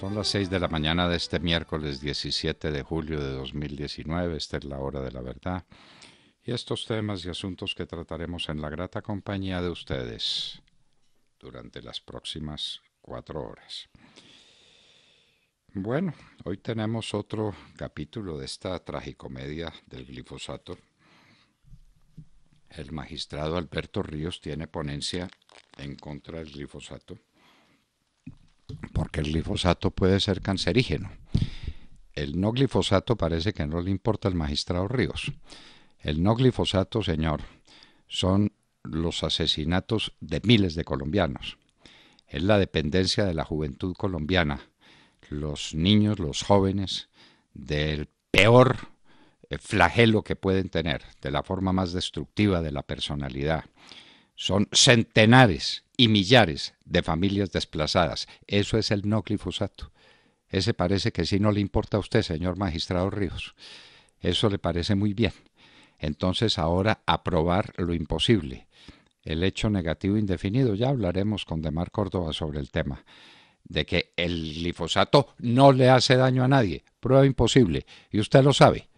Son las 6 de la mañana de este miércoles 17 de julio de 2019. Esta es la hora de la verdad. Y estos temas y asuntos que trataremos en la grata compañía de ustedes durante las próximas cuatro horas. Bueno, hoy tenemos otro capítulo de esta tragicomedia del glifosato. El magistrado Alberto Ríos tiene ponencia en contra del glifosato porque el glifosato puede ser cancerígeno. El no glifosato parece que no le importa al magistrado Ríos. El no glifosato, señor, son los asesinatos de miles de colombianos. Es la dependencia de la juventud colombiana, los niños, los jóvenes, del peor eh, flagelo que pueden tener, de la forma más destructiva de la personalidad. Son centenares y millares de familias desplazadas. Eso es el no glifosato. Ese parece que sí no le importa a usted, señor magistrado Ríos. Eso le parece muy bien. Entonces ahora probar lo imposible. El hecho negativo indefinido. Ya hablaremos con Demar Córdoba sobre el tema. De que el glifosato no le hace daño a nadie. Prueba imposible. Y usted lo sabe.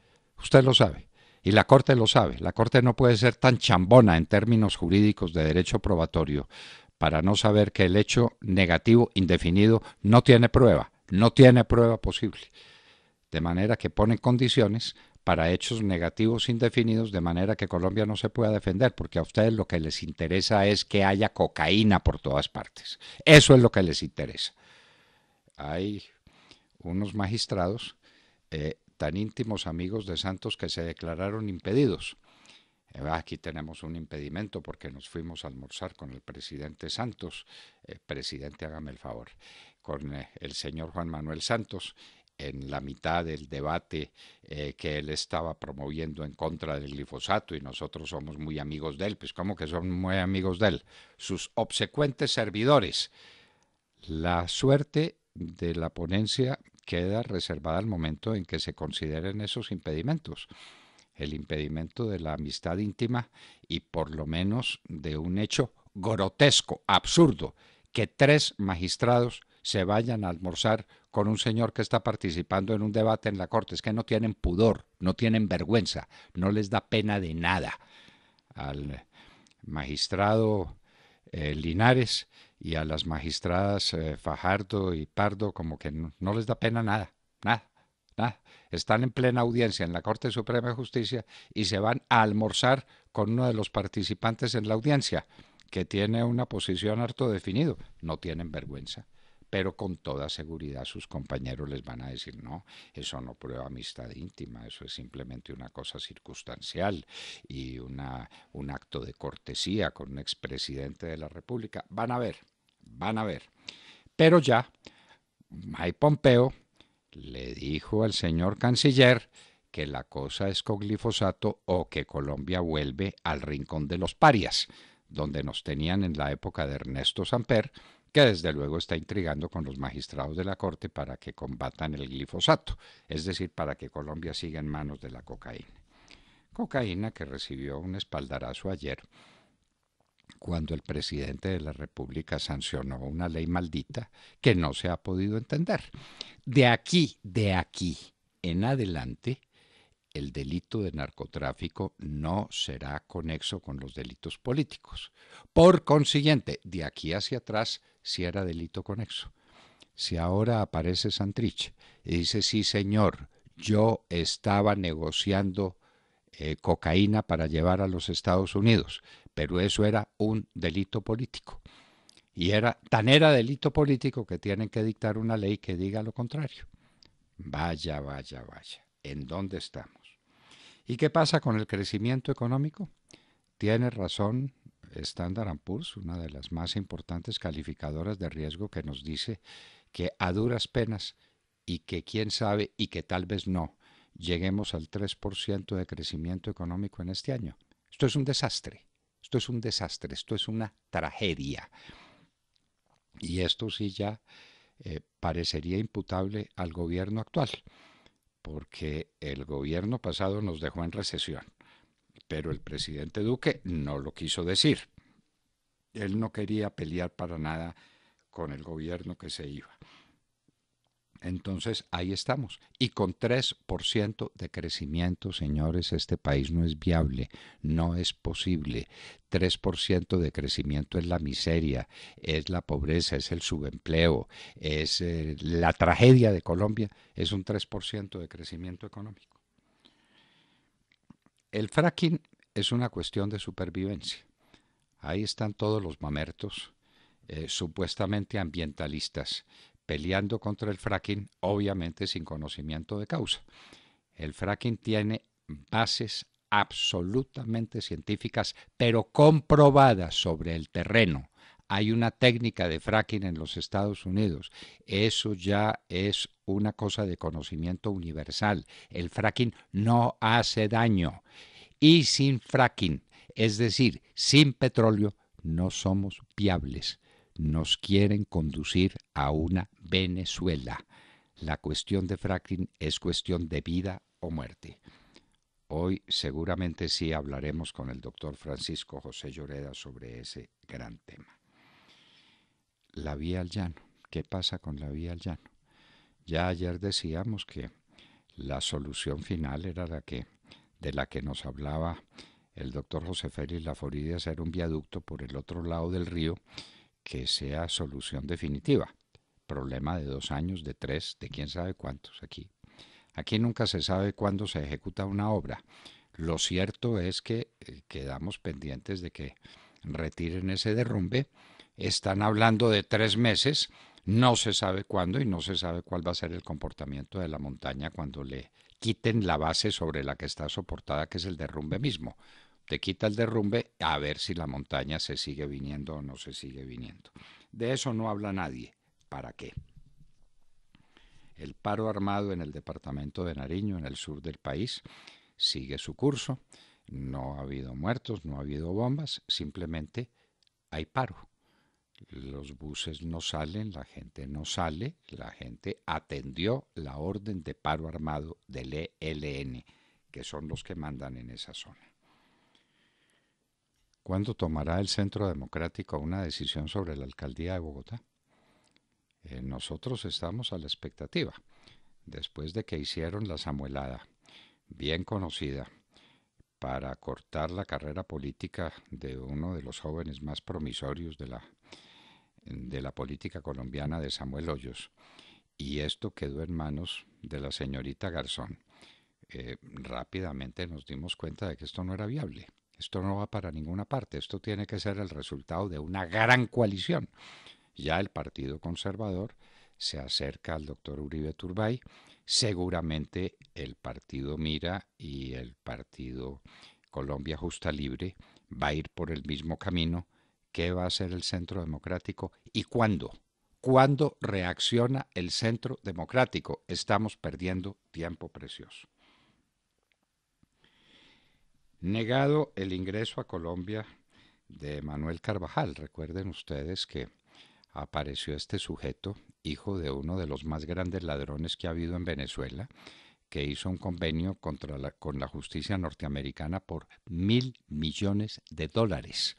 Usted lo sabe. Y la Corte lo sabe. La Corte no puede ser tan chambona en términos jurídicos de derecho probatorio para no saber que el hecho negativo indefinido no tiene prueba, no tiene prueba posible. De manera que pone condiciones para hechos negativos indefinidos de manera que Colombia no se pueda defender, porque a ustedes lo que les interesa es que haya cocaína por todas partes. Eso es lo que les interesa. Hay unos magistrados eh, tan íntimos amigos de santos que se declararon impedidos. Eh, aquí tenemos un impedimento porque nos fuimos a almorzar con el presidente Santos. Eh, presidente, hágame el favor. Con eh, el señor Juan Manuel Santos en la mitad del debate que él estaba promoviendo en contra del glifosato y nosotros somos muy amigos de él. Pues como que son muy amigos de él. Sus obsecuentes servidores. La suerte de la ponencia queda reservada al momento en que se consideren esos impedimentos. El impedimento de la amistad íntima y por lo menos de un hecho grotesco, absurdo, que tres magistrados se vayan a almorzar con un señor que está participando en un debate en la corte. Es que no tienen pudor, no tienen vergüenza, no les da pena de nada. Al magistrado eh, Linares y a las magistradas eh, Fajardo y Pardo como que no, les da pena nada, nada, nada. Están en plena audiencia en la Corte Suprema de Justicia y se van a almorzar con uno de los participantes en la audiencia, que tiene una posición harto definido. No tienen vergüenza. Pero con toda seguridad sus compañeros les van a decir, no, eso no prueba amistad íntima, eso es simplemente una cosa circunstancial y una, un acto de cortesía con un expresidente de la República. Van a ver, Van a ver. Pero ya, Mike Pompeo le dijo al señor canciller que la cosa es con glifosato o que Colombia vuelve al rincón de los parias, donde nos tenían en la época de Ernesto Samper, que desde luego está intrigando con los magistrados de la Corte para que combatan el glifosato, es decir, para que Colombia siga en manos de la cocaína. Cocaína que recibió un espaldarazo ayer cuando el presidente de la República sancionó una ley maldita que no se ha podido entender. De aquí, de aquí en adelante, el delito de narcotráfico no será conexo con los delitos políticos. Por consiguiente, de aquí hacia atrás, si era delito conexo. Si ahora aparece Santrich y dice, sí señor, yo estaba negociando eh, cocaína para llevar a los Estados Unidos pero eso era un delito político. Y era, tan era delito político que tienen que dictar una ley que diga lo contrario. Vaya, vaya, vaya. ¿En dónde estamos? ¿Y qué pasa con el crecimiento económico? Tiene razón Standard Poor's, una de las más importantes calificadoras de riesgo, que nos dice que a duras penas y que quién sabe y que tal vez no lleguemos al 3% de crecimiento económico en este año. Esto es un desastre. Esto es un desastre, esto es una tragedia. Y esto sí ya eh, parecería imputable al gobierno actual, porque el gobierno pasado nos dejó en recesión, pero el presidente Duque no lo quiso decir. Él no quería pelear para nada con el gobierno que se iba. Entonces ahí estamos. Y con 3% de crecimiento, señores, este país no es viable, no es posible. 3% de crecimiento es la miseria, es la pobreza, es el subempleo, es eh, la tragedia de Colombia, es un 3% de crecimiento económico. El fracking es una cuestión de supervivencia. Ahí están todos los mamertos eh, supuestamente ambientalistas peleando contra el fracking, obviamente sin conocimiento de causa. El fracking tiene bases absolutamente científicas, pero comprobadas sobre el terreno. Hay una técnica de fracking en los Estados Unidos. Eso ya es una cosa de conocimiento universal. El fracking no hace daño. Y sin fracking, es decir, sin petróleo, no somos viables nos quieren conducir a una Venezuela. La cuestión de fracking es cuestión de vida o muerte. Hoy seguramente sí hablaremos con el doctor Francisco José Lloreda sobre ese gran tema. La vía al llano. ¿Qué pasa con la vía al llano? Ya ayer decíamos que la solución final era la que de la que nos hablaba el doctor José Félix Laforides, era un viaducto por el otro lado del río que sea solución definitiva. Problema de dos años, de tres, de quién sabe cuántos aquí. Aquí nunca se sabe cuándo se ejecuta una obra. Lo cierto es que eh, quedamos pendientes de que retiren ese derrumbe. Están hablando de tres meses, no se sabe cuándo y no se sabe cuál va a ser el comportamiento de la montaña cuando le quiten la base sobre la que está soportada, que es el derrumbe mismo te quita el derrumbe a ver si la montaña se sigue viniendo o no se sigue viniendo. De eso no habla nadie. ¿Para qué? El paro armado en el departamento de Nariño, en el sur del país, sigue su curso. No ha habido muertos, no ha habido bombas, simplemente hay paro. Los buses no salen, la gente no sale, la gente atendió la orden de paro armado del ELN, que son los que mandan en esa zona. ¿Cuándo tomará el Centro Democrático una decisión sobre la alcaldía de Bogotá? Eh, nosotros estamos a la expectativa, después de que hicieron la Samuelada, bien conocida, para cortar la carrera política de uno de los jóvenes más promisorios de la, de la política colombiana de Samuel Hoyos. Y esto quedó en manos de la señorita Garzón. Eh, rápidamente nos dimos cuenta de que esto no era viable. Esto no va para ninguna parte, esto tiene que ser el resultado de una gran coalición. Ya el Partido Conservador se acerca al doctor Uribe Turbay, seguramente el Partido Mira y el Partido Colombia Justa Libre va a ir por el mismo camino. ¿Qué va a hacer el Centro Democrático y cuándo? ¿Cuándo reacciona el Centro Democrático? Estamos perdiendo tiempo precioso negado el ingreso a Colombia de Manuel Carvajal. Recuerden ustedes que apareció este sujeto, hijo de uno de los más grandes ladrones que ha habido en Venezuela, que hizo un convenio contra con la justicia norteamericana por mil millones de dólares.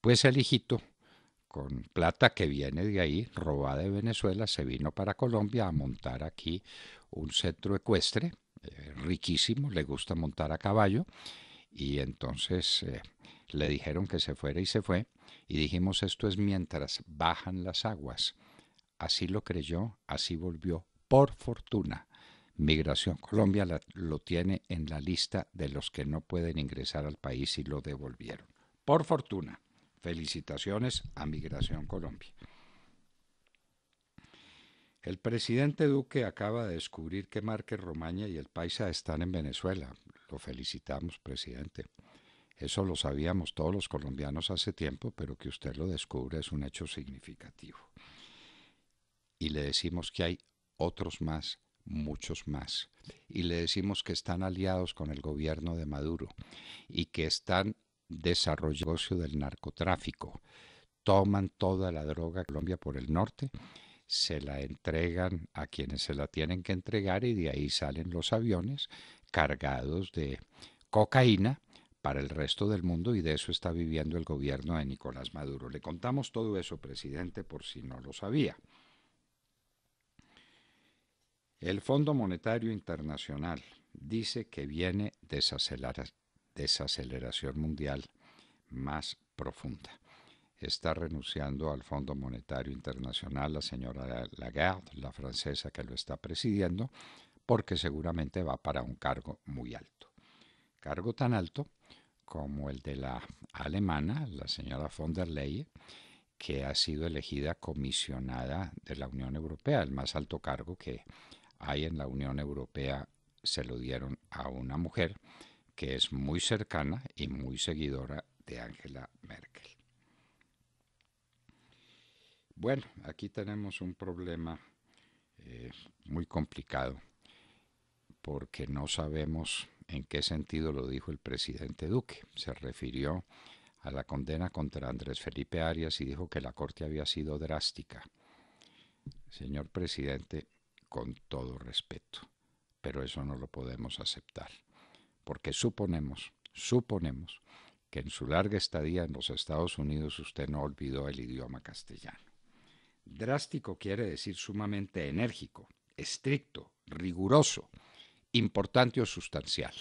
Pues el hijito, con plata que viene de ahí, robada de Venezuela, se vino para Colombia a montar aquí un centro ecuestre, eh, riquísimo, le gusta montar a caballo, y entonces eh, le dijeron que se fuera y se fue. Y dijimos, esto es mientras bajan las aguas. Así lo creyó, así volvió, por fortuna. Migración Colombia lo tiene en la lista de los que no pueden ingresar al país y lo devolvieron. Por fortuna. Felicitaciones a Migración Colombia. El presidente Duque acaba de descubrir que Márquez Romaña y el Paisa están en Venezuela. Lo felicitamos, presidente. Eso lo sabíamos todos los colombianos hace tiempo, pero que usted lo descubre es un hecho significativo. Y le decimos que hay otros más, muchos más. Y le decimos que están aliados con el gobierno de Maduro y que están desarrollando el negocio del narcotráfico. Toman toda la droga Colombia por el norte se la entregan a quienes se la tienen que entregar y de ahí salen los aviones cargados de cocaína para el resto del mundo y de eso está viviendo el gobierno de Nicolás Maduro. Le contamos todo eso, presidente, por si no lo sabía. El Fondo Monetario Internacional dice que viene desaceleración mundial más profunda está renunciando al Fondo Monetario Internacional la señora Lagarde, la francesa que lo está presidiendo, porque seguramente va para un cargo muy alto. Cargo tan alto como el de la alemana, la señora von der Leyen, que ha sido elegida comisionada de la Unión Europea, el más alto cargo que hay en la Unión Europea se lo dieron a una mujer que es muy cercana y muy seguidora de Angela Merkel. Bueno, aquí tenemos un problema eh, muy complicado porque no sabemos en qué sentido lo dijo el presidente Duque. Se refirió a la condena contra Andrés Felipe Arias y dijo que la corte había sido drástica. Señor presidente, con todo respeto, pero eso no lo podemos aceptar, porque suponemos, suponemos que en su larga estadía en los Estados Unidos usted no olvidó el idioma castellano. Drástico quiere decir sumamente enérgico, estricto, riguroso, importante o sustancial.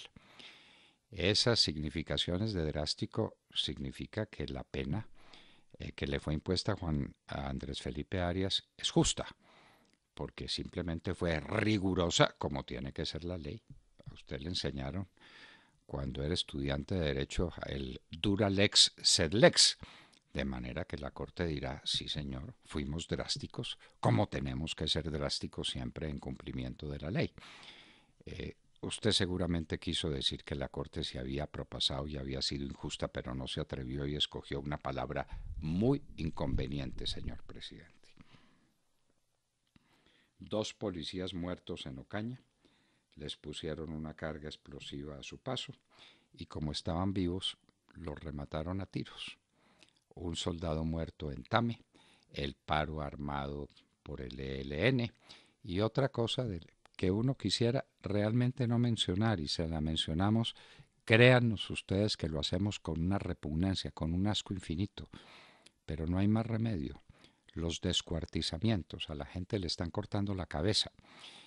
Esas significaciones de drástico significa que la pena eh, que le fue impuesta a Juan Andrés Felipe Arias es justa, porque simplemente fue rigurosa como tiene que ser la ley. A usted le enseñaron cuando era estudiante de derecho el dura lex sed lex de manera que la Corte dirá, sí señor, fuimos drásticos, como tenemos que ser drásticos siempre en cumplimiento de la ley. Eh, usted seguramente quiso decir que la Corte se había propasado y había sido injusta, pero no se atrevió y escogió una palabra muy inconveniente, señor presidente. Dos policías muertos en Ocaña les pusieron una carga explosiva a su paso y como estaban vivos, los remataron a tiros un soldado muerto en Tame, el paro armado por el ELN y otra cosa que uno quisiera realmente no mencionar y se la mencionamos, créanos ustedes que lo hacemos con una repugnancia, con un asco infinito, pero no hay más remedio. Los descuartizamientos, a la gente le están cortando la cabeza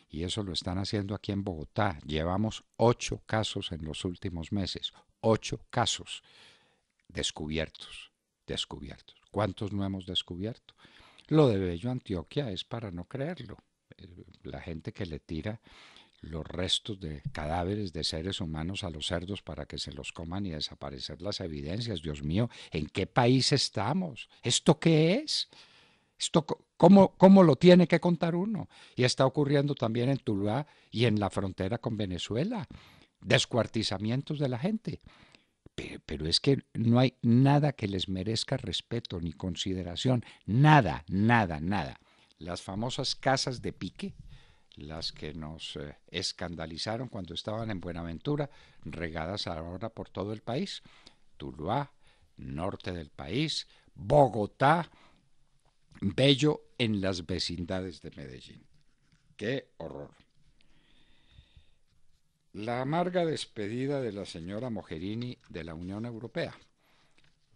y eso lo están haciendo aquí en Bogotá. Llevamos ocho casos en los últimos meses, ocho casos descubiertos descubiertos. ¿Cuántos no hemos descubierto? Lo de Bello Antioquia es para no creerlo. Eh, la gente que le tira los restos de cadáveres de seres humanos a los cerdos para que se los coman y desaparecer las evidencias. Dios mío, ¿en qué país estamos? ¿Esto qué es? ¿Esto cómo, cómo lo tiene que contar uno? Y está ocurriendo también en Tuluá y en la frontera con Venezuela. Descuartizamientos de la gente pero es que no hay nada que les merezca respeto ni consideración, nada, nada, nada. Las famosas casas de pique, las que nos eh, escandalizaron cuando estaban en Buenaventura, regadas ahora por todo el país, Tuluá, norte del país, Bogotá, Bello en las vecindades de Medellín. Qué horror. La amarga despedida de la señora Mogherini de la Unión Europea.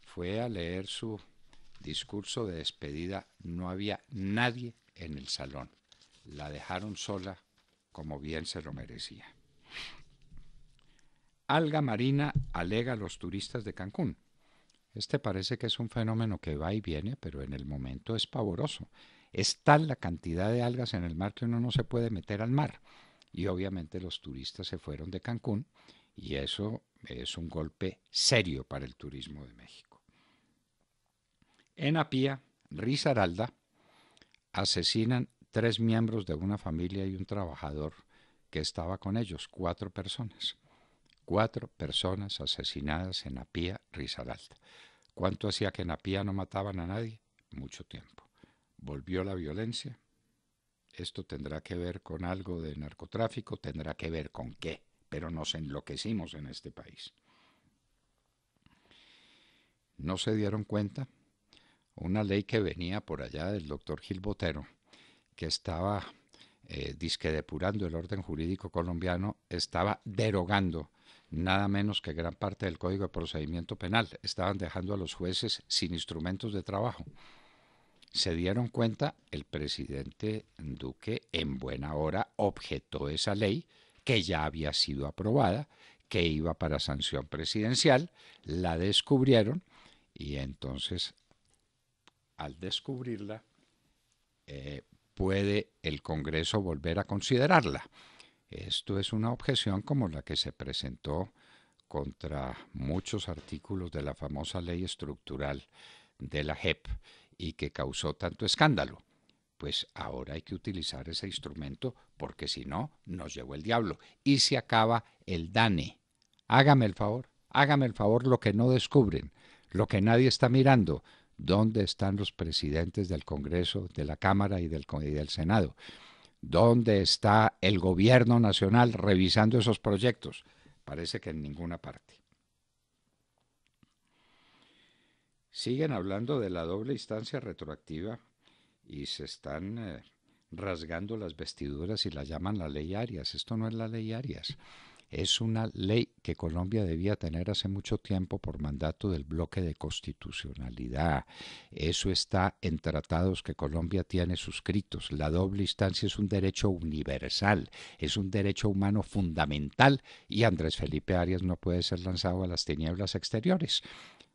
Fue a leer su discurso de despedida, no había nadie en el salón. La dejaron sola como bien se lo merecía. Alga marina alega los turistas de Cancún. Este parece que es un fenómeno que va y viene, pero en el momento es pavoroso. Es tal la cantidad de algas en el mar que uno no se puede meter al mar y obviamente los turistas se fueron de Cancún y eso es un golpe serio para el turismo de México. En Apía, Rizaralda, asesinan tres miembros de una familia y un trabajador que estaba con ellos, cuatro personas. Cuatro personas asesinadas en Apía, Rizaralda. ¿Cuánto hacía que en Apía no mataban a nadie? Mucho tiempo. Volvió la violencia, esto tendrá que ver con algo de narcotráfico, tendrá que ver con qué, pero nos enloquecimos en este país. No se dieron cuenta una ley que venía por allá del doctor Gil Botero, que estaba eh, disque depurando el orden jurídico colombiano, estaba derogando nada menos que gran parte del Código de Procedimiento Penal. Estaban dejando a los jueces sin instrumentos de trabajo se dieron cuenta, el presidente Duque en buena hora objetó esa ley que ya había sido aprobada, que iba para sanción presidencial, la descubrieron y entonces al descubrirla eh, puede el Congreso volver a considerarla. Esto es una objeción como la que se presentó contra muchos artículos de la famosa ley estructural de la JEP y que causó tanto escándalo. Pues ahora hay que utilizar ese instrumento porque si no, nos llevó el diablo y se acaba el DANE. Hágame el favor, hágame el favor lo que no descubren, lo que nadie está mirando. ¿Dónde están los presidentes del Congreso, de la Cámara y del, y del Senado? ¿Dónde está el gobierno nacional revisando esos proyectos? Parece que en ninguna parte. siguen hablando de la doble instancia retroactiva y se están eh, rasgando las vestiduras y la llaman la ley Arias. Esto no es la ley Arias. Es una ley que Colombia debía tener hace mucho tiempo por mandato del bloque de constitucionalidad. Eso está en tratados que Colombia tiene suscritos. La doble instancia es un derecho universal, es un derecho humano fundamental y Andrés Felipe Arias no puede ser lanzado a las tinieblas exteriores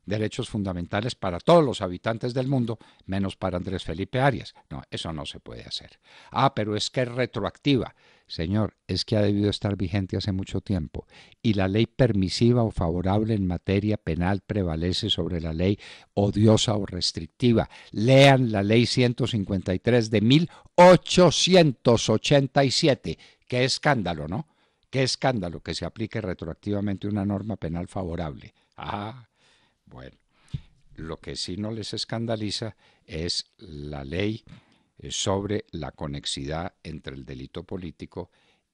derechos fundamentales para todos los habitantes del mundo, menos para Andrés Felipe Arias. No, eso no se puede hacer. Ah, pero es que es retroactiva. Señor, es que ha debido estar vigente hace mucho tiempo y la ley permisiva o favorable en materia penal prevalece sobre la ley odiosa o restrictiva. Lean la ley 153 de 1887. Qué escándalo, ¿no? Qué escándalo que se aplique retroactivamente una norma penal favorable. Ah, bueno, lo que sí no les escandaliza es la ley eh, sobre la conexidad entre el delito político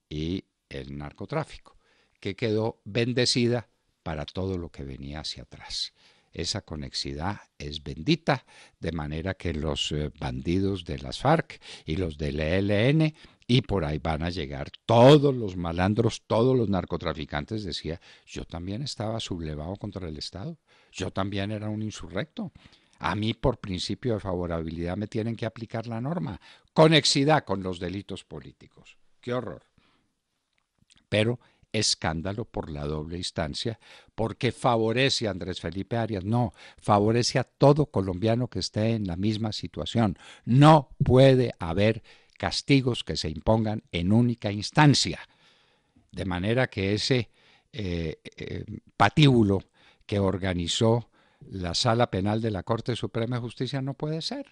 y el narcotráfico, que quedó bendecida para todo lo que venía hacia atrás. Esa conexidad es bendita, de manera que los eh, bandidos de las FARC y los del ELN y por ahí van a llegar todos los malandros, todos los narcotraficantes, decía, yo también estaba sublevado contra el Estado yo también era un insurrecto. A mí, por principio de favorabilidad, me tienen que aplicar la norma. Conexidad con los delitos políticos. ¡Qué horror! Pero escándalo por la doble instancia, porque favorece a Andrés Felipe Arias, no, favorece a todo colombiano que esté en la misma situación. No puede haber castigos que se impongan en única instancia. De manera que ese eh, eh, patíbulo que organizó la sala penal de la Corte Suprema de Justicia no puede ser.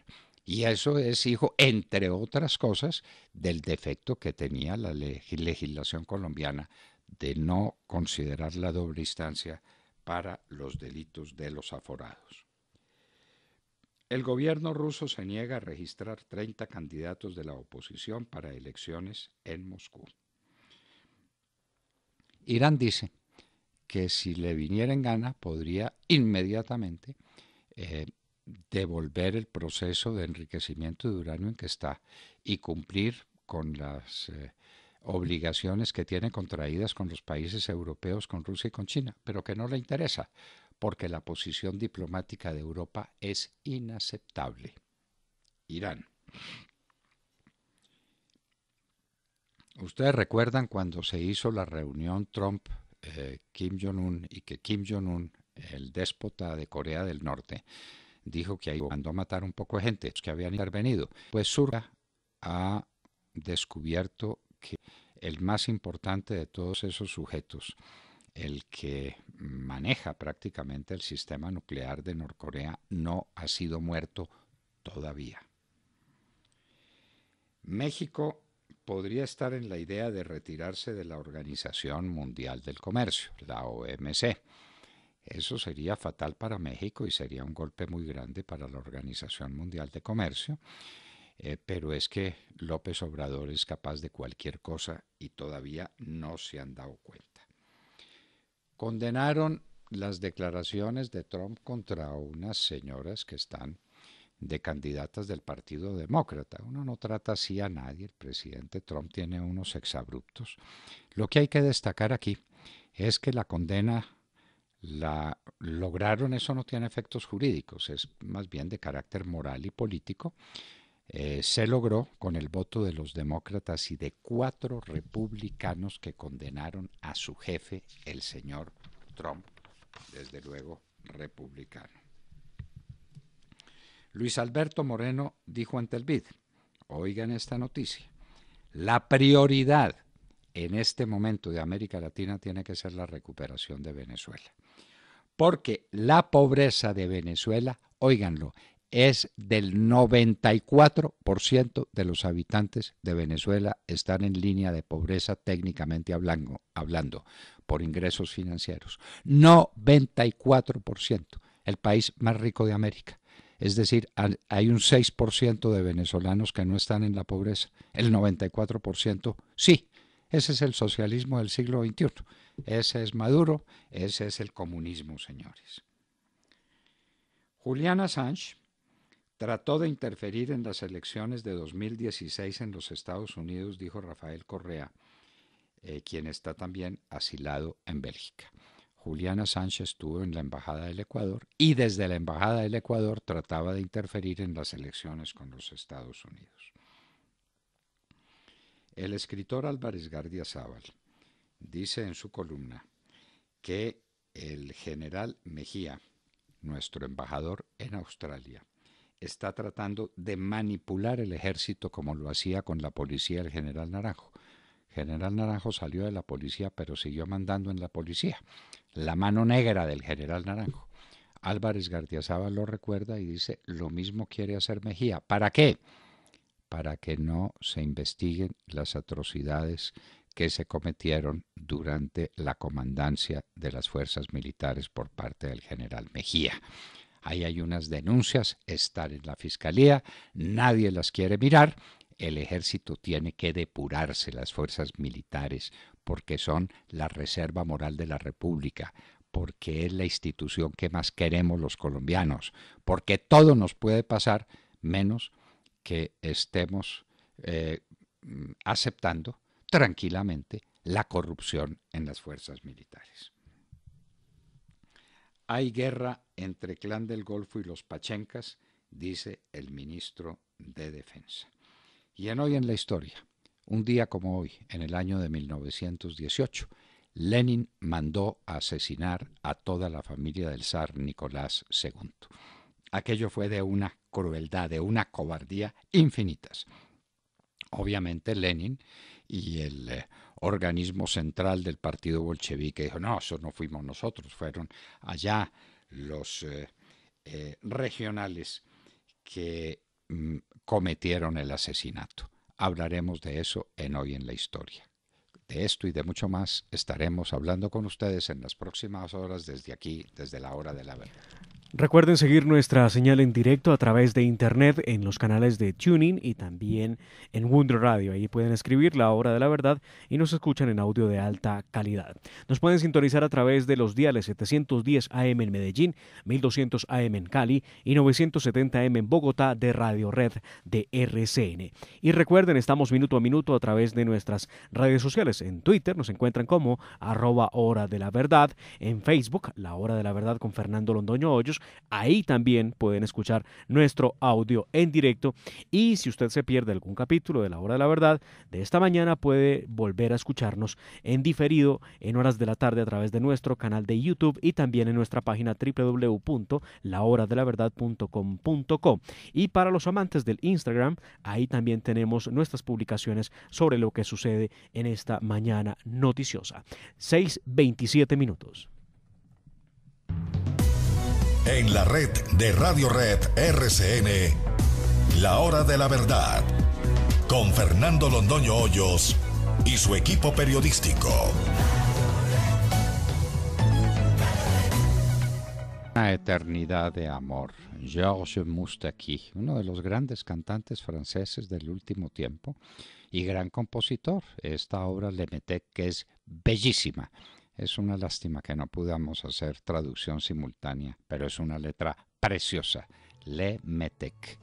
Y eso es hijo, entre otras cosas, del defecto que tenía la legislación colombiana de no considerar la doble instancia para los delitos de los aforados. El gobierno ruso se niega a registrar 30 candidatos de la oposición para elecciones en Moscú. Irán dice, que si le viniera en gana podría inmediatamente eh, devolver el proceso de enriquecimiento de uranio en que está y cumplir con las eh, obligaciones que tiene contraídas con los países europeos, con Rusia y con China, pero que no le interesa, porque la posición diplomática de Europa es inaceptable. Irán. Ustedes recuerdan cuando se hizo la reunión Trump eh, Kim Jong-un y que Kim Jong-un, el déspota de Corea del Norte, dijo que ahí mandó a matar un poco de gente que habían intervenido, pues Surga ha descubierto que el más importante de todos esos sujetos, el que maneja prácticamente el sistema nuclear de Norcorea, no ha sido muerto todavía. México podría estar en la idea de retirarse de la Organización Mundial del Comercio, la OMC. Eso sería fatal para México y sería un golpe muy grande para la Organización Mundial de Comercio. Eh, pero es que López Obrador es capaz de cualquier cosa y todavía no se han dado cuenta. Condenaron las declaraciones de Trump contra unas señoras que están de candidatas del Partido Demócrata. Uno no trata así a nadie, el presidente Trump tiene unos exabruptos. Lo que hay que destacar aquí es que la condena la lograron, eso no tiene efectos jurídicos, es más bien de carácter moral y político. Eh, se logró con el voto de los demócratas y de cuatro republicanos que condenaron a su jefe, el señor Trump, desde luego republicano. Luis Alberto Moreno dijo ante el BID, oigan esta noticia, la prioridad en este momento de América Latina tiene que ser la recuperación de Venezuela. Porque la pobreza de Venezuela, oiganlo, es del 94% de los habitantes de Venezuela están en línea de pobreza técnicamente hablando, hablando por ingresos financieros. 94%, el país más rico de América. Es decir, hay un 6% de venezolanos que no están en la pobreza, el 94% sí. Ese es el socialismo del siglo XXI. Ese es Maduro, ese es el comunismo, señores. Juliana Assange trató de interferir en las elecciones de 2016 en los Estados Unidos, dijo Rafael Correa, eh, quien está también asilado en Bélgica. Juliana Sánchez estuvo en la Embajada del Ecuador y desde la Embajada del Ecuador trataba de interferir en las elecciones con los Estados Unidos. El escritor Álvarez Gardia Zaval dice en su columna que el general Mejía, nuestro embajador en Australia, está tratando de manipular el ejército como lo hacía con la policía el general Naranjo. General Naranjo salió de la policía, pero siguió mandando en la policía la mano negra del general Naranjo. Álvarez Sábal lo recuerda y dice, lo mismo quiere hacer Mejía. ¿Para qué? Para que no se investiguen las atrocidades que se cometieron durante la comandancia de las fuerzas militares por parte del general Mejía. Ahí hay unas denuncias, estar en la fiscalía, nadie las quiere mirar, el ejército tiene que depurarse las fuerzas militares porque son la reserva moral de la República, porque es la institución que más queremos los colombianos, porque todo nos puede pasar menos que estemos eh, mm, aceptando tranquilamente la corrupción en las fuerzas militares. Hay guerra entre Clan del Golfo y los Pachencas, dice el ministro de Defensa. Y en hoy en la historia, un día como hoy, en el año de 1918, Lenin mandó a asesinar a toda la familia del zar Nicolás II. Aquello fue de una crueldad, de una cobardía infinitas. Obviamente Lenin y el eh, organismo central del partido bolchevique dijo, no, eso no fuimos nosotros, fueron allá los eh, eh, regionales que mm, cometieron el asesinato hablaremos de eso en Hoy en la Historia. De esto y de mucho más estaremos hablando con ustedes en las próximas horas desde aquí, desde la hora de la verdad. Recuerden seguir nuestra señal en directo a través de internet en los canales de Tuning y también en Wonder Radio. Ahí pueden escribir la hora de la verdad y nos escuchan en audio de alta calidad. Nos pueden sintonizar a través de los diales 710 AM en Medellín, 1200 AM en Cali y 970 AM en Bogotá de Radio Red de RCN. Y recuerden, estamos minuto a minuto a través de nuestras redes sociales. En Twitter nos encuentran como arroba hora de la verdad, en Facebook, la hora de la verdad con Fernando Londoño Hoyos Ahí también pueden escuchar nuestro audio en directo. Y si usted se pierde algún capítulo de La Hora de la Verdad, de esta mañana puede volver a escucharnos en diferido en horas de la tarde a través de nuestro canal de YouTube y también en nuestra página www.lahoradelaverdad.com.co. Y para los amantes del Instagram, ahí también tenemos nuestras publicaciones sobre lo que sucede en esta mañana noticiosa. 6.27 minutos en la red de Radio Red RCN, La Hora de la Verdad, con Fernando Londoño Hoyos y su equipo periodístico. Una eternidad de amor. Georges Moustaki, uno de los grandes cantantes franceses del último tiempo y gran compositor. Esta obra Le que es bellísima. Es una lástima que no podamos hacer traducción simultánea, pero es una letra preciosa. Le Metec,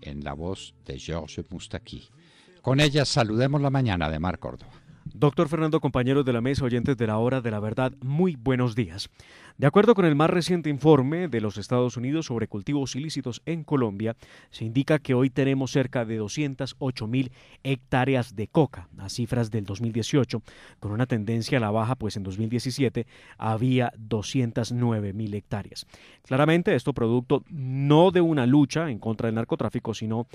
en la voz de Georges Moustaki. Con ella saludemos la mañana de Mar Córdoba. Doctor Fernando, compañeros de la mesa, oyentes de la hora de la verdad, muy buenos días. De acuerdo con el más reciente informe de los Estados Unidos sobre cultivos ilícitos en Colombia, se indica que hoy tenemos cerca de 208 mil hectáreas de coca, a cifras del 2018, con una tendencia a la baja, pues en 2017 había 209 mil hectáreas. Claramente, esto producto no de una lucha en contra del narcotráfico, sino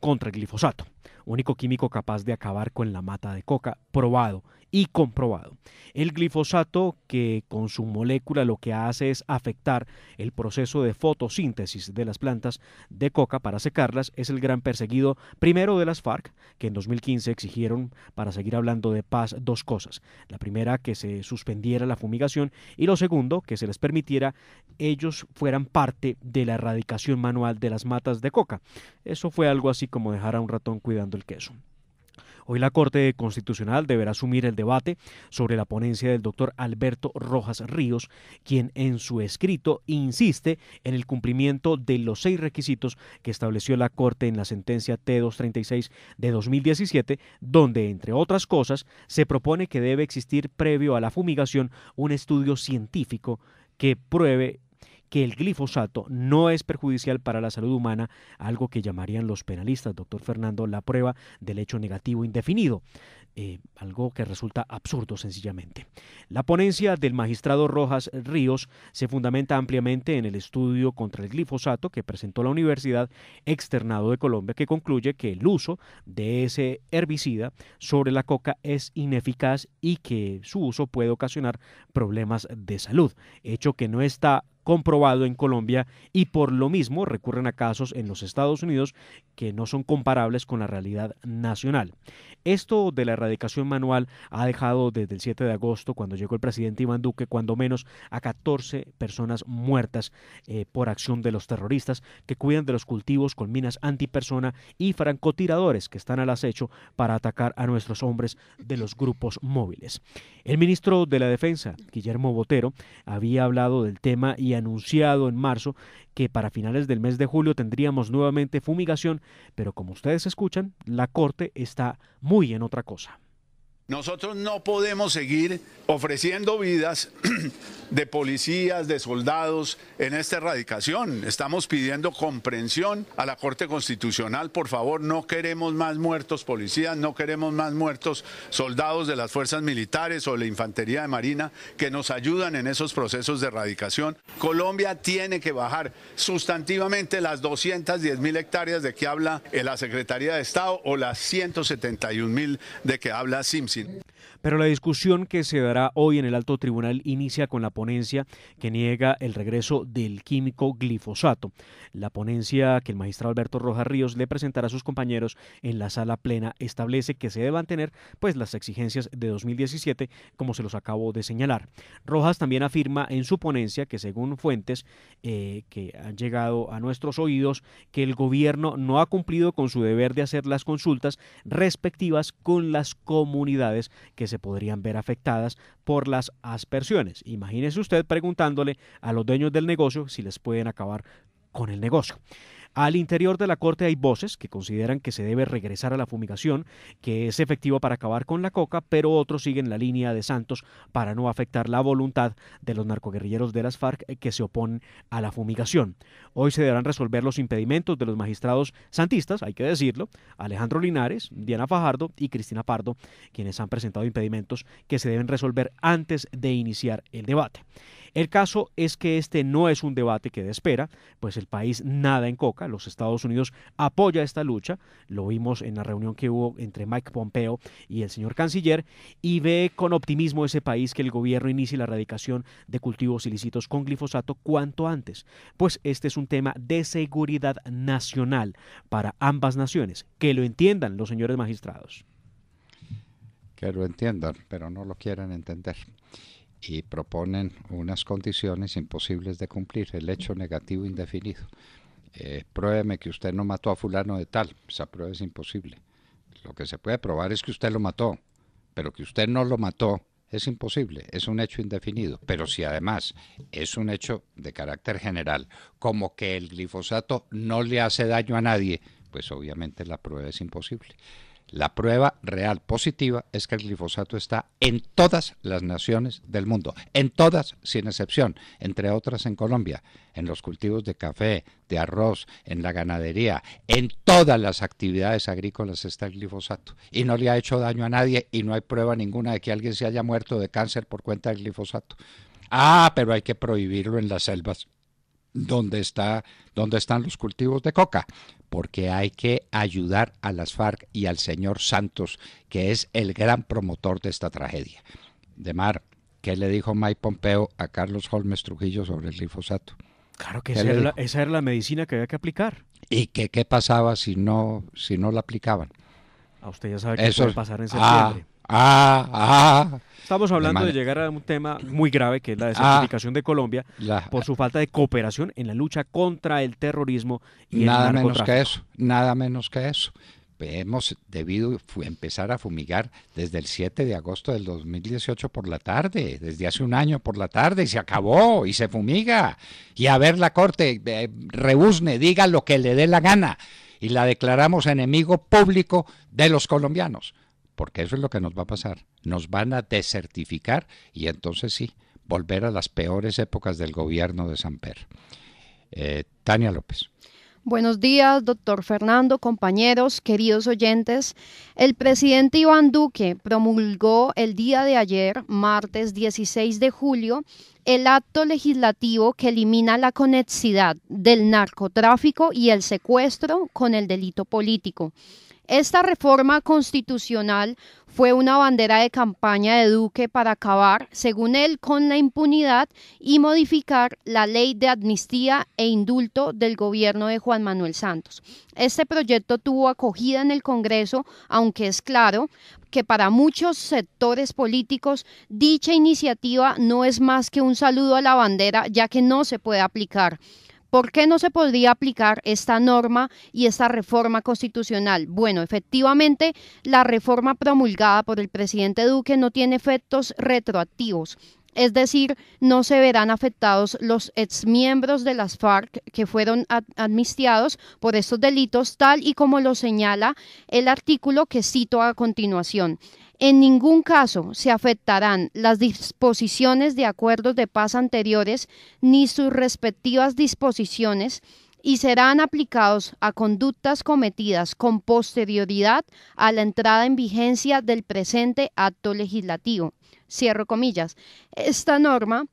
contra el glifosato, único químico capaz de acabar con la mata de coca, probado y comprobado. El glifosato, que con su molécula lo que hace es afectar el proceso de fotosíntesis de las plantas de coca para secarlas, es el gran perseguido primero de las FARC, que en 2015 exigieron, para seguir hablando de paz, dos cosas. La primera, que se suspendiera la fumigación y lo segundo, que se les permitiera ellos fueran parte de la erradicación manual de las matas de coca. Eso fue algo así como dejar a un ratón cuidando el queso. Hoy la Corte Constitucional deberá asumir el debate sobre la ponencia del doctor Alberto Rojas Ríos, quien en su escrito insiste en el cumplimiento de los seis requisitos que estableció la Corte en la sentencia T236 de 2017, donde, entre otras cosas, se propone que debe existir previo a la fumigación un estudio científico que pruebe que el glifosato no es perjudicial para la salud humana, algo que llamarían los penalistas, doctor Fernando, la prueba del hecho negativo indefinido. Eh, algo que resulta absurdo sencillamente. La ponencia del magistrado Rojas Ríos se fundamenta ampliamente en el estudio contra el glifosato que presentó la Universidad Externado de Colombia, que concluye que el uso de ese herbicida sobre la coca es ineficaz y que su uso puede ocasionar problemas de salud, hecho que no está comprobado en Colombia y por lo mismo recurren a casos en los Estados Unidos que no son comparables con la realidad nacional. Esto de la erradicación manual ha dejado desde el 7 de agosto, cuando llegó el presidente Iván Duque, cuando menos a 14 personas muertas eh, por acción de los terroristas que cuidan de los cultivos con minas antipersona y francotiradores que están al acecho para atacar a nuestros hombres de los grupos móviles. El ministro de la Defensa, Guillermo Botero, había hablado del tema y anunciado en marzo que para finales del mes de julio tendríamos nuevamente fumigación, pero como ustedes escuchan, la Corte está muy en otra cosa. Nosotros no podemos seguir ofreciendo vidas de policías, de soldados en esta erradicación. Estamos pidiendo comprensión a la Corte Constitucional. Por favor, no queremos más muertos policías, no queremos más muertos soldados de las fuerzas militares o de la infantería de marina que nos ayudan en esos procesos de erradicación. Colombia tiene que bajar sustantivamente las 210 mil hectáreas de que habla la Secretaría de Estado o las 171 mil de que habla Simpson. Medicine. Pero la discusión que se dará hoy en el alto tribunal inicia con la ponencia que niega el regreso del químico glifosato. La ponencia que el magistrado Alberto Rojas Ríos le presentará a sus compañeros en la sala plena establece que se deban tener pues las exigencias de 2017 como se los acabo de señalar. Rojas también afirma en su ponencia que según fuentes eh, que han llegado a nuestros oídos que el gobierno no ha cumplido con su deber de hacer las consultas respectivas con las comunidades que se se podrían ver afectadas por las aspersiones. Imagínese usted preguntándole a los dueños del negocio si les pueden acabar con el negocio. Al interior de la Corte hay voces que consideran que se debe regresar a la fumigación, que es efectivo para acabar con la coca, pero otros siguen la línea de Santos para no afectar la voluntad de los narcoguerrilleros de las FARC eh, que se oponen a la fumigación. Hoy se deberán resolver los impedimentos de los magistrados santistas, hay que decirlo, Alejandro Linares, Diana Fajardo y Cristina Pardo, quienes han presentado impedimentos que se deben resolver antes de iniciar el debate. El caso es que este no es un debate que de espera, pues el país nada en coca, los Estados Unidos apoya esta lucha, lo vimos en la reunión que hubo entre Mike Pompeo y el señor canciller, y ve con optimismo ese país que el gobierno inicie la erradicación de cultivos ilícitos con glifosato cuanto antes, pues este es un tema de seguridad nacional para ambas naciones, que lo entiendan los señores magistrados. Que lo entiendan, pero no lo quieran entender y proponen unas condiciones imposibles de cumplir, el hecho negativo indefinido. Eh, pruébeme que usted no mató a fulano de tal, esa prueba es imposible. Lo que se puede probar es que usted lo mató, pero que usted no lo mató es imposible, es un hecho indefinido. Pero si además es un hecho de carácter general, como que el glifosato no le hace daño a nadie, pues obviamente la prueba es imposible. La prueba real positiva es que el glifosato está en todas las naciones del mundo, en todas sin excepción, entre otras en Colombia, en los cultivos de café, de arroz, en la ganadería, en todas las actividades agrícolas está el glifosato. Y no le ha hecho daño a nadie y no hay prueba ninguna de que alguien se haya muerto de cáncer por cuenta del glifosato. Ah, pero hay que prohibirlo en las selvas. ¿Dónde está, donde están los cultivos de coca, porque hay que ayudar a las FARC y al señor Santos, que es el gran promotor de esta tragedia. De Mar, ¿qué le dijo Mike Pompeo a Carlos Holmes Trujillo sobre el glifosato? Claro que esa era, la, medicina que había que aplicar. ¿Y qué, qué pasaba si no, si no la aplicaban? A ah, usted ya sabe qué Eso, puede pasar en ah, septiembre. Ah, ah, Estamos hablando de, llegar a un tema muy grave que es la ah. desertificación de Colombia por su falta de cooperación en la lucha contra el terrorismo y nada menos que eso, nada menos que eso. Hemos debido empezar a fumigar desde el 7 de agosto del 2018 por la tarde, desde hace un año por la tarde, y se acabó, y se fumiga. Y a ver la corte, eh, rebusne, diga lo que le dé la gana, y la declaramos enemigo público de los colombianos porque eso es lo que nos va a pasar. Nos van a desertificar y entonces sí, volver a las peores épocas del gobierno de Samper. Eh, Tania López. Buenos días, doctor Fernando, compañeros, queridos oyentes. El presidente Iván Duque promulgó el día de ayer, martes 16 de julio, el acto legislativo que elimina la conexidad del narcotráfico y el secuestro con el delito político. Esta reforma constitucional fue una bandera de campaña de Duque para acabar, según él, con la impunidad y modificar la ley de amnistía e indulto del gobierno de Juan Manuel Santos. Este proyecto tuvo acogida en el Congreso, aunque es claro que para muchos sectores políticos dicha iniciativa no es más que un saludo a la bandera, ya que no se puede aplicar. ¿Por qué no se podría aplicar esta norma y esta reforma constitucional? Bueno, efectivamente, la reforma promulgada por el presidente Duque no tiene efectos retroactivos. Es decir, no se verán afectados los exmiembros de las FARC que fueron amnistiados por estos delitos, tal y como lo señala el artículo que cito a continuación. En ningún caso se afectarán las disposiciones de acuerdos de paz anteriores ni sus respectivas disposiciones y serán aplicados a conductas cometidas con posterioridad a la entrada en vigencia del presente acto legislativo. Cierro comillas. Esta norma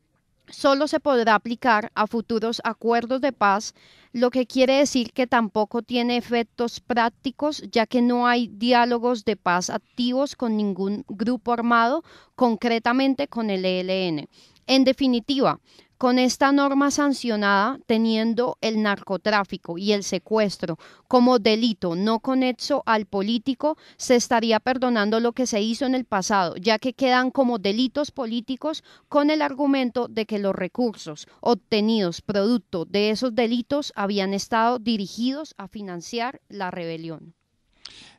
solo se podrá aplicar a futuros acuerdos de paz, lo que quiere decir que tampoco tiene efectos prácticos, ya que no hay diálogos de paz activos con ningún grupo armado, concretamente con el ELN. En definitiva, con esta norma sancionada teniendo el narcotráfico y el secuestro como delito no conexo al político, se estaría perdonando lo que se hizo en el pasado, ya que quedan como delitos políticos con el argumento de que los recursos obtenidos producto de esos delitos habían estado dirigidos a financiar la rebelión.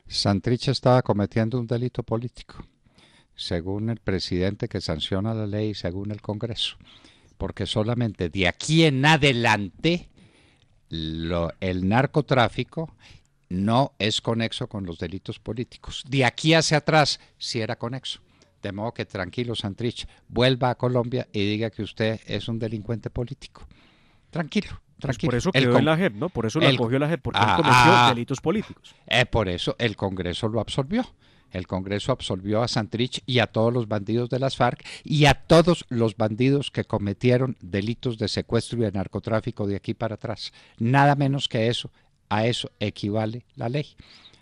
Santrich estaba cometiendo un delito político, según el presidente que sanciona la ley, según el Congreso porque solamente de aquí en adelante el narcotráfico no es conexo con los delitos políticos. De aquí hacia atrás sí era conexo. De modo que tranquilo, Santrich, vuelva a Colombia y diga que usted es un delincuente político. Tranquilo. Pues tranquilo. por eso quedó en la JEP, ¿no? Por eso lo acogió la JEP, porque él ah, ah. delitos políticos. Eh, por eso el Congreso lo absolvió. El Congreso absolvió a Santrich y a todos los bandidos de las FARC y a todos los bandidos que cometieron delitos de secuestro y de narcotráfico de aquí para atrás. Nada menos que eso. A eso equivale la ley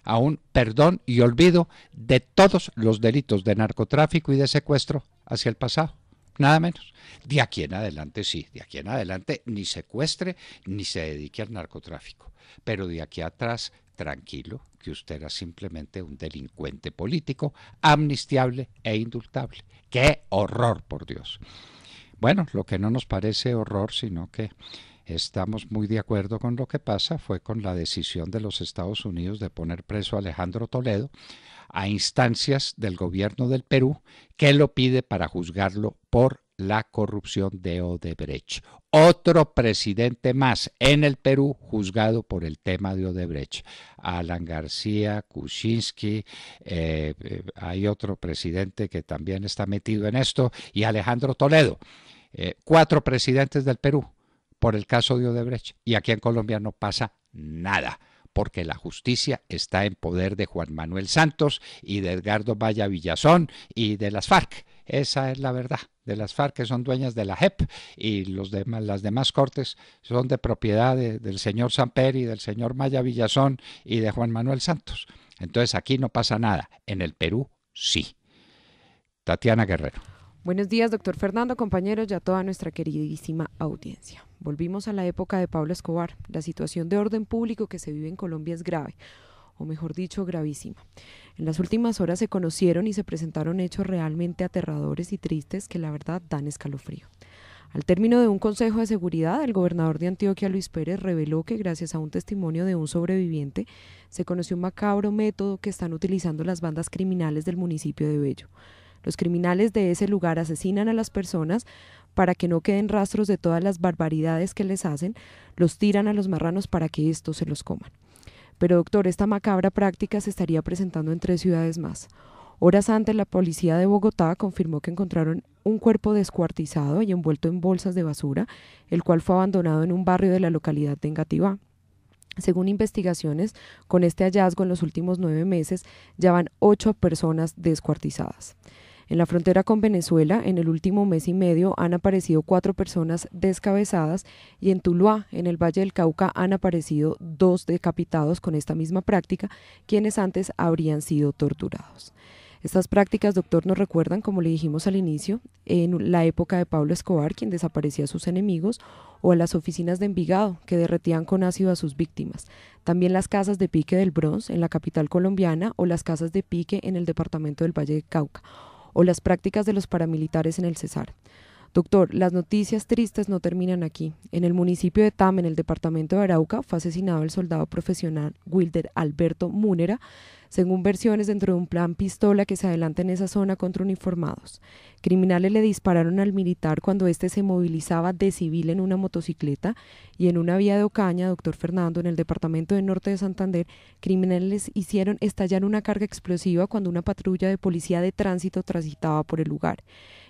a un perdón y olvido de todos los delitos de narcotráfico y de secuestro hacia el pasado. Nada menos. De aquí en adelante sí, de aquí en adelante ni secuestre ni se dedique al narcotráfico pero de aquí atrás, tranquilo, que usted era simplemente un delincuente político, amnistiable e indultable. ¡Qué horror, por Dios! Bueno, lo que no nos parece horror, sino que estamos muy de acuerdo con lo que pasa, fue con la decisión de los Estados Unidos de poner preso a Alejandro Toledo a instancias del gobierno del Perú, que lo pide para juzgarlo por la corrupción de Odebrecht. Otro presidente más en el Perú juzgado por el tema de Odebrecht. Alan García, Kuczynski, eh, eh, hay otro presidente que también está metido en esto, y Alejandro Toledo. Eh, cuatro presidentes del Perú por el caso de Odebrecht. Y aquí en Colombia no pasa nada porque la justicia está en poder de Juan Manuel Santos y de Edgardo Valla Villazón y de las FARC. Esa es la verdad de las FARC, son dueñas de la JEP y los demás, las demás cortes son de propiedad del señor Samperi, del señor Maya Villazón y de Juan Manuel Santos. Entonces aquí no pasa nada, en el Perú sí. Tatiana Guerrero. Buenos días, doctor Fernando, compañeros y a toda nuestra queridísima audiencia. Volvimos a la época de Pablo Escobar. La situación de orden público que se vive en Colombia es grave o mejor dicho, gravísima. En las últimas horas se conocieron y se presentaron hechos realmente aterradores y tristes que la verdad dan escalofrío. Al término de un consejo de seguridad, el gobernador de Antioquia, Luis Pérez, reveló que gracias a un testimonio de un sobreviviente, se conoció un macabro método que están utilizando las bandas criminales del municipio de Bello. Los criminales de ese lugar asesinan a las personas para que no queden rastros de todas las barbaridades que les hacen, los tiran a los marranos para que estos se los coman. Pero doctor, esta macabra práctica se estaría presentando en tres ciudades más. Horas antes, la policía de Bogotá confirmó que encontraron un cuerpo descuartizado y envuelto en bolsas de basura, el cual fue abandonado en un barrio de la localidad de Engativá. Según investigaciones, con este hallazgo en los últimos nueve meses ya van ocho personas descuartizadas. En la frontera con Venezuela, en el último mes y medio han aparecido cuatro personas descabezadas y en Tuluá, en el Valle del Cauca, han aparecido dos decapitados con esta misma práctica, quienes antes habrían sido torturados. Estas prácticas, doctor, nos recuerdan, como le dijimos al inicio, en la época de Pablo Escobar, quien desaparecía a sus enemigos, o a las oficinas de Envigado, que derretían con ácido a sus víctimas. También las casas de pique del Bronx, en la capital colombiana, o las casas de pique en el departamento del Valle del Cauca o las prácticas de los paramilitares en el Cesar. Doctor, las noticias tristes no terminan aquí. En el municipio de Tam, en el departamento de Arauca, fue asesinado el soldado profesional Wilder Alberto Múnera, según versiones dentro de un plan pistola que se adelanta en esa zona contra uniformados. Criminales le dispararon al militar cuando éste se movilizaba de civil en una motocicleta y en una vía de Ocaña, doctor Fernando, en el departamento de norte de Santander, criminales hicieron estallar una carga explosiva cuando una patrulla de policía de tránsito transitaba por el lugar.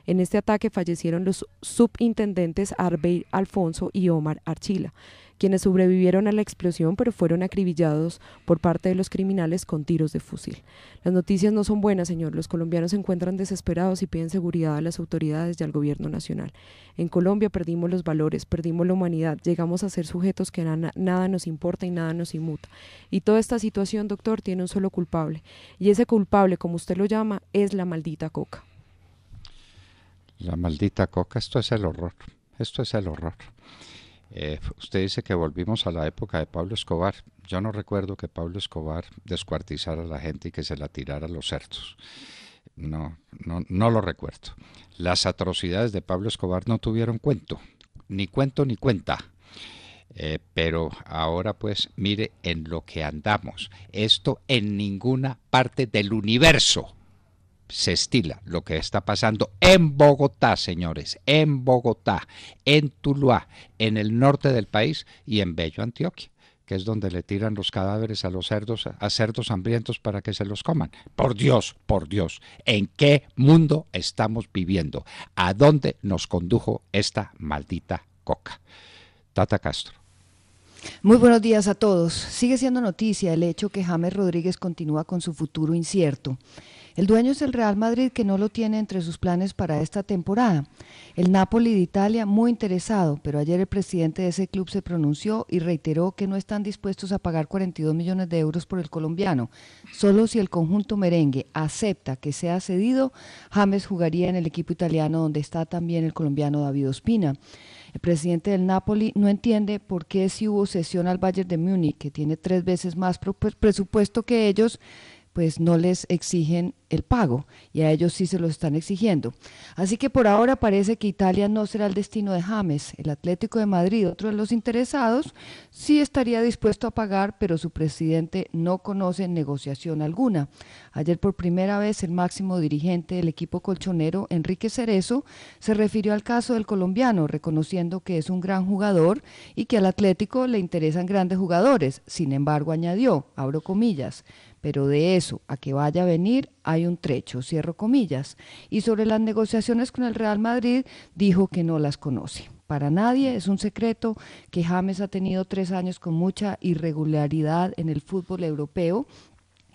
En este ataque fallecieron los subintendentes Arbey Alfonso y Omar Archila, quienes sobrevivieron a la explosión pero fueron acribillados por parte de los criminales con tiros de fusil. Las noticias no son buenas, señor. Los colombianos se encuentran desesperados y piden seguridad a las autoridades y al gobierno nacional. En Colombia perdimos los valores, perdimos la humanidad, llegamos a ser sujetos que nada nos importa y nada nos inmuta. Y toda esta situación, doctor, tiene un solo culpable. Y ese culpable, como usted lo llama, es la maldita coca. La maldita coca, esto es el horror, esto es el horror. Eh, usted dice que volvimos a la época de Pablo Escobar. Yo no recuerdo que Pablo Escobar descuartizara a la gente y que se la tirara a los cerdos. No, no, no lo recuerdo. Las atrocidades de Pablo Escobar no tuvieron cuento, ni cuento ni cuenta. Eh, pero ahora pues mire en lo que andamos. Esto en ninguna parte del universo se estila lo que está pasando en Bogotá, señores, en Bogotá, en Tuluá, en el norte del país y en Bello, Antioquia que es donde le tiran los cadáveres a los cerdos, a cerdos hambrientos para que se los coman. Por Dios, por Dios, ¿en qué mundo estamos viviendo? ¿A dónde nos condujo esta maldita coca? Tata Castro. Muy buenos días a todos. Sigue siendo noticia el hecho que James Rodríguez continúa con su futuro incierto. El dueño es el Real Madrid que no lo tiene entre sus planes para esta temporada. El Napoli de Italia muy interesado, pero ayer el presidente de ese club se pronunció y reiteró que no están dispuestos a pagar 42 millones de euros por el colombiano. Solo si el conjunto merengue acepta que sea cedido, James jugaría en el equipo italiano donde está también el colombiano David Ospina. El presidente del Napoli no entiende por qué si hubo cesión al Bayern de Múnich, que tiene tres veces más presupuesto que ellos, pues no les exigen el pago y a ellos sí se lo están exigiendo. Así que por ahora parece que Italia no será el destino de James. El Atlético de Madrid, otro de los interesados, sí estaría dispuesto a pagar, pero su presidente no conoce negociación alguna. Ayer por primera vez el máximo dirigente del equipo colchonero, Enrique Cerezo, se refirió al caso del colombiano, reconociendo que es un gran jugador y que al Atlético le interesan grandes jugadores. Sin embargo, añadió, abro comillas, pero de eso a que vaya a venir hay un trecho, cierro comillas. Y sobre las negociaciones con el Real Madrid dijo que no las conoce. Para nadie es un secreto que James ha tenido tres años con mucha irregularidad en el fútbol europeo,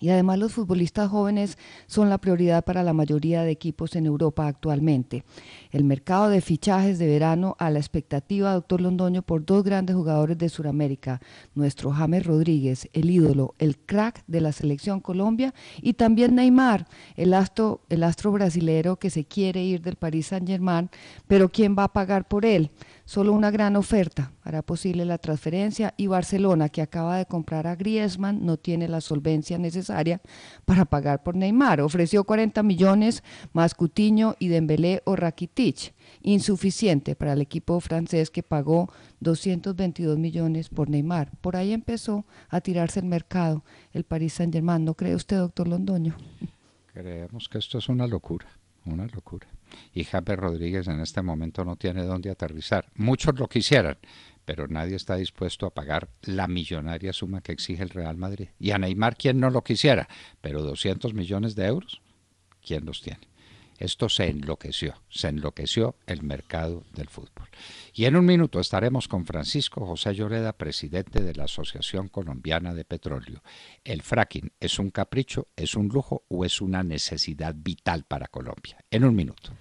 y además los futbolistas jóvenes son la prioridad para la mayoría de equipos en Europa actualmente. El mercado de fichajes de verano a la expectativa, doctor Londoño, por dos grandes jugadores de Sudamérica, nuestro James Rodríguez, el ídolo, el crack de la selección Colombia, y también Neymar, el astro, el astro brasilero que se quiere ir del Paris Saint-Germain, pero ¿quién va a pagar por él? Solo una gran oferta hará posible la transferencia y Barcelona, que acaba de comprar a Griezmann, no tiene la solvencia necesaria para pagar por Neymar. Ofreció 40 millones más Cutiño y Dembélé o Rakitic, insuficiente para el equipo francés que pagó 222 millones por Neymar. Por ahí empezó a tirarse el mercado el Paris Saint-Germain, ¿no cree usted, doctor Londoño? Creemos que esto es una locura, una locura. Y Javier Rodríguez en este momento no tiene dónde aterrizar. Muchos lo quisieran, pero nadie está dispuesto a pagar la millonaria suma que exige el Real Madrid. Y a Neymar, quien no lo quisiera? Pero 200 millones de euros, ¿quién los tiene? Esto se enloqueció, se enloqueció el mercado del fútbol. Y en un minuto estaremos con Francisco José Lloreda, presidente de la Asociación Colombiana de Petróleo. ¿El fracking es un capricho, es un lujo o es una necesidad vital para Colombia? En un minuto.